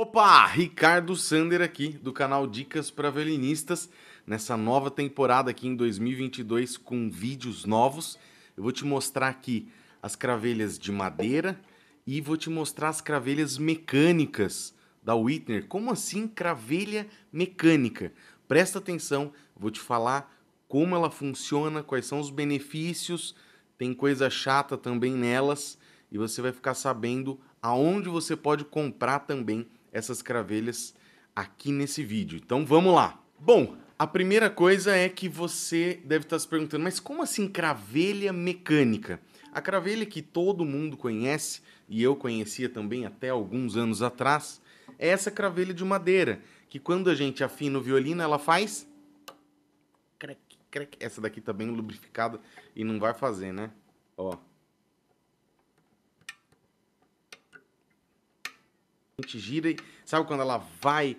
Opa, Ricardo Sander aqui do canal Dicas para Violinistas. Nessa nova temporada aqui em 2022 com vídeos novos, eu vou te mostrar aqui as cravelhas de madeira e vou te mostrar as cravelhas mecânicas da Whitner. Como assim cravelha mecânica? Presta atenção, vou te falar como ela funciona, quais são os benefícios, tem coisa chata também nelas e você vai ficar sabendo aonde você pode comprar também essas cravelhas aqui nesse vídeo. Então vamos lá. Bom, a primeira coisa é que você deve estar se perguntando, mas como assim cravelha mecânica? A cravelha que todo mundo conhece, e eu conhecia também até alguns anos atrás, é essa cravelha de madeira, que quando a gente afina o violino, ela faz. Essa daqui tá bem lubrificada e não vai fazer, né? Ó. gente gira e sabe quando ela vai,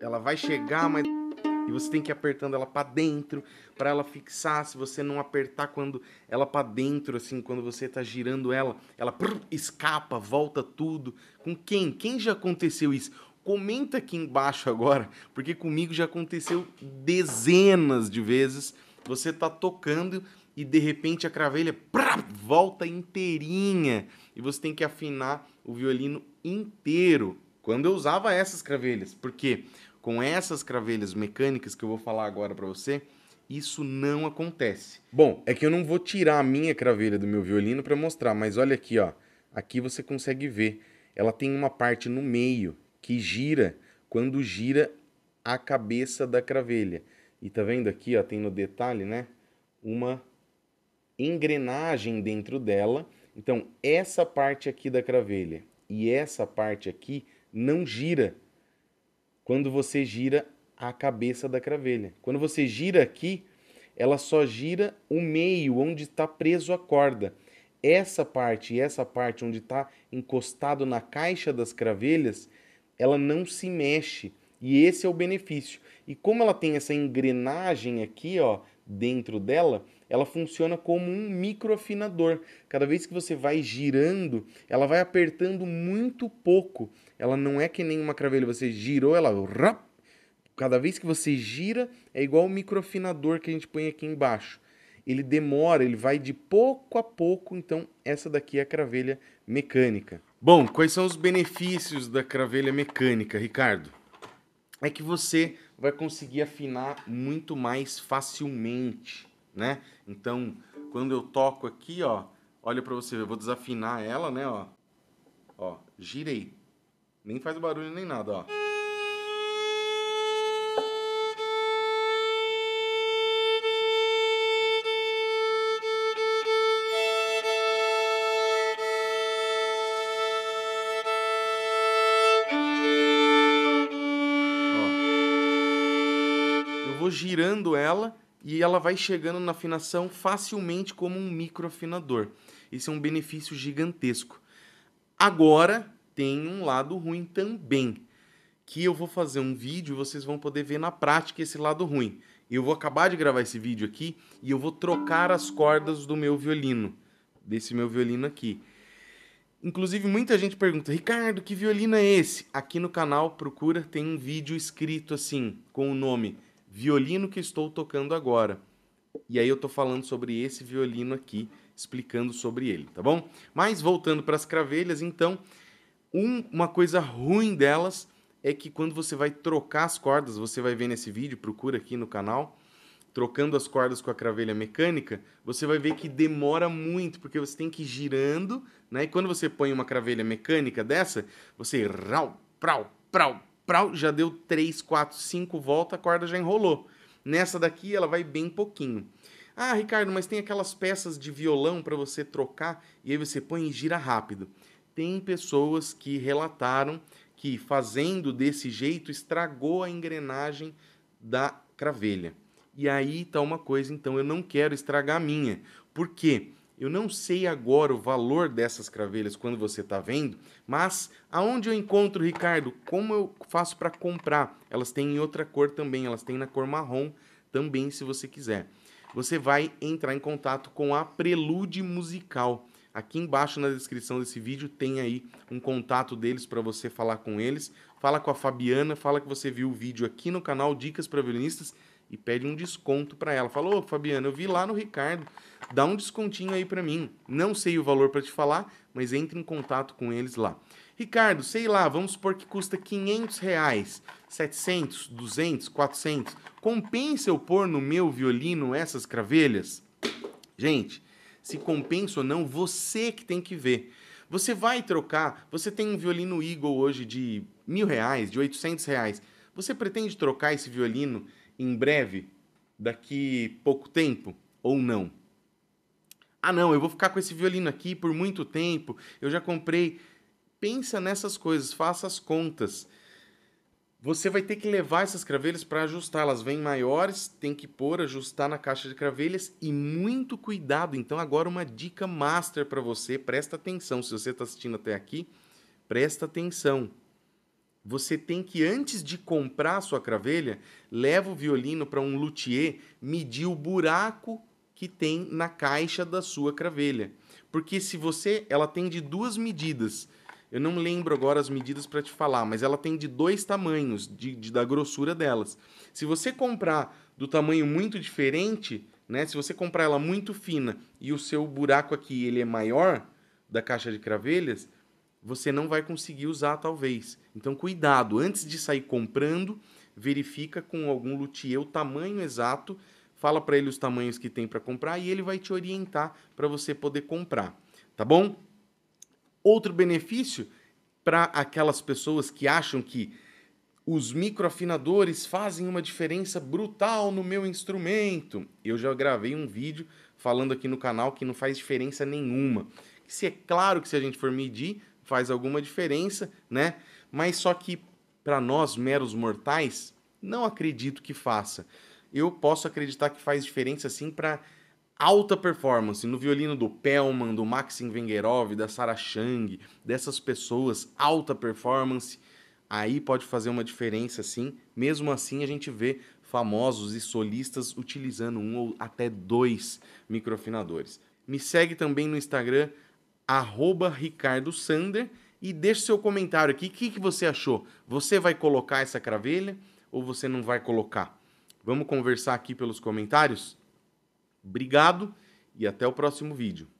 ela vai chegar, mas e você tem que ir apertando ela para dentro para ela fixar. Se você não apertar quando ela para dentro, assim, quando você tá girando ela, ela prrr, escapa, volta tudo. Com quem? Quem já aconteceu isso? Comenta aqui embaixo agora, porque comigo já aconteceu dezenas de vezes. Você tá tocando e de repente a cravelha pra volta inteirinha e você tem que afinar o violino inteiro. Quando eu usava essas cravelhas, porque com essas cravelhas mecânicas que eu vou falar agora para você, isso não acontece. Bom, é que eu não vou tirar a minha cravelha do meu violino para mostrar, mas olha aqui, ó. Aqui você consegue ver, ela tem uma parte no meio que gira quando gira a cabeça da cravelha. E tá vendo aqui, ó, tem no detalhe, né? Uma engrenagem dentro dela. Então, essa parte aqui da cravelha e essa parte aqui não gira quando você gira a cabeça da cravelha. Quando você gira aqui, ela só gira o meio onde está preso a corda. Essa parte e essa parte onde está encostado na caixa das cravelhas, ela não se mexe. E esse é o benefício. E como ela tem essa engrenagem aqui, ó, dentro dela, ela funciona como um microafinador. Cada vez que você vai girando, ela vai apertando muito pouco. Ela não é que nem uma cravelha, você girou, ela cada vez que você gira é igual o microafinador que a gente põe aqui embaixo. Ele demora, ele vai de pouco a pouco, então essa daqui é a cravelha mecânica. Bom, quais são os benefícios da cravelha mecânica, Ricardo? É que você vai conseguir afinar muito mais facilmente né? Então, quando eu toco aqui, ó, olha para você eu vou desafinar ela, né, ó. Ó, girei. Nem faz barulho nem nada, ó. girando ela e ela vai chegando na afinação facilmente como um microafinador. Isso é um benefício gigantesco. Agora tem um lado ruim também, que eu vou fazer um vídeo, vocês vão poder ver na prática esse lado ruim. Eu vou acabar de gravar esse vídeo aqui e eu vou trocar as cordas do meu violino, desse meu violino aqui. Inclusive, muita gente pergunta, Ricardo, que violino é esse? Aqui no canal, procura, tem um vídeo escrito assim, com o nome violino que estou tocando agora. E aí eu estou falando sobre esse violino aqui, explicando sobre ele, tá bom? Mas voltando para as cravelhas, então, um, uma coisa ruim delas é que quando você vai trocar as cordas, você vai ver nesse vídeo, procura aqui no canal, trocando as cordas com a cravelha mecânica, você vai ver que demora muito, porque você tem que ir girando, né? E quando você põe uma cravelha mecânica dessa, você rau, prau, prau, prau, já deu 3, 4, 5 voltas, a corda já enrolou. Nessa daqui ela vai bem pouquinho. Ah, Ricardo, mas tem aquelas peças de violão para você trocar e aí você põe e gira rápido. Tem pessoas que relataram que fazendo desse jeito estragou a engrenagem da cravelha. E aí tá uma coisa, então eu não quero estragar a minha. Por quê? Eu não sei agora o valor dessas cravelhas quando você está vendo, mas aonde eu encontro, Ricardo? Como eu faço para comprar? Elas têm em outra cor também, elas têm na cor marrom também, se você quiser. Você vai entrar em contato com a Prelude Musical. Aqui embaixo na descrição desse vídeo tem aí um contato deles para você falar com eles. Fala com a Fabiana, fala que você viu o vídeo aqui no canal Dicas para Violinistas e pede um desconto para ela. Falou, ô, Fabiana, eu vi lá no Ricardo, dá um descontinho aí para mim. Não sei o valor para te falar, mas entre em contato com eles lá. Ricardo, sei lá, vamos supor que custa 500 reais, 700, 200, 400. Compensa eu pôr no meu violino essas cravelhas? Gente, se compensa ou não, você que tem que ver. Você vai trocar, você tem um violino Eagle hoje de mil reais, de 800 reais. Você pretende trocar esse violino em breve, daqui pouco tempo ou não? Ah, não, eu vou ficar com esse violino aqui por muito tempo, eu já comprei. Pensa nessas coisas, faça as contas. Você vai ter que levar essas cravelhas para ajustar. Elas vêm maiores, tem que pôr, ajustar na caixa de cravelhas e muito cuidado. Então, agora uma dica master para você. Presta atenção. Se você está assistindo até aqui, presta atenção. Você tem que, antes de comprar a sua cravelha, leva o violino para um luthier medir o buraco que tem na caixa da sua cravelha. Porque se você. Ela tem de duas medidas. Eu não lembro agora as medidas para te falar, mas ela tem de dois tamanhos, de, de, da grossura delas. Se você comprar do tamanho muito diferente, né? Se você comprar ela muito fina e o seu buraco aqui ele é maior da caixa de cravelhas, você não vai conseguir usar talvez. Então cuidado, antes de sair comprando, verifica com algum luthier o tamanho exato, fala para ele os tamanhos que tem para comprar e ele vai te orientar para você poder comprar, tá bom? Outro benefício para aquelas pessoas que acham que os microafinadores fazem uma diferença brutal no meu instrumento. Eu já gravei um vídeo falando aqui no canal que não faz diferença nenhuma. Se é claro que se a gente for medir, faz alguma diferença, né? Mas só que para nós meros mortais, não acredito que faça. Eu posso acreditar que faz diferença sim para alta performance no violino do Pellman, do Maxim Vengerov, da Sarah Chang, dessas pessoas, alta performance, aí pode fazer uma diferença sim. Mesmo assim, a gente vê famosos e solistas utilizando um ou até dois microfinadores. Me segue também no Instagram arroba Ricardo Sander e deixe seu comentário aqui. O que, que você achou? Você vai colocar essa cravelha ou você não vai colocar? Vamos conversar aqui pelos comentários? Obrigado e até o próximo vídeo.